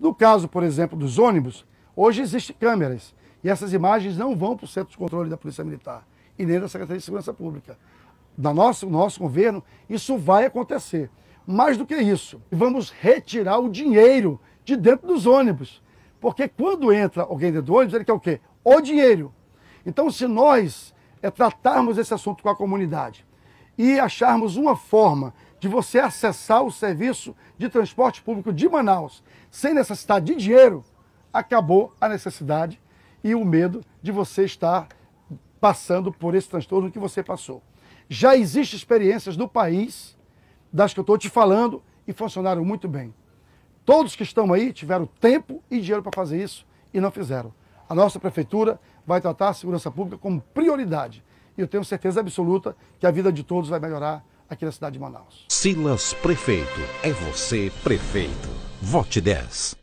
No caso, por exemplo, dos ônibus, hoje existem câmeras e essas imagens não vão para o centro de controle da Polícia Militar e nem da Secretaria de Segurança Pública. Na nossa, do nosso governo, isso vai acontecer. Mais do que isso, vamos retirar o dinheiro de dentro dos ônibus. Porque quando entra alguém dentro do ônibus, ele quer o quê? O dinheiro. Então, se nós é, tratarmos esse assunto com a comunidade, e acharmos uma forma de você acessar o serviço de transporte público de Manaus sem necessidade de dinheiro, acabou a necessidade e o medo de você estar passando por esse transtorno que você passou. Já existem experiências no país das que eu estou te falando e funcionaram muito bem. Todos que estão aí tiveram tempo e dinheiro para fazer isso e não fizeram. A nossa prefeitura vai tratar a segurança pública como prioridade e eu tenho certeza absoluta que a vida de todos vai melhorar aqui na cidade de Manaus. Silas Prefeito. É você, prefeito. Vote 10.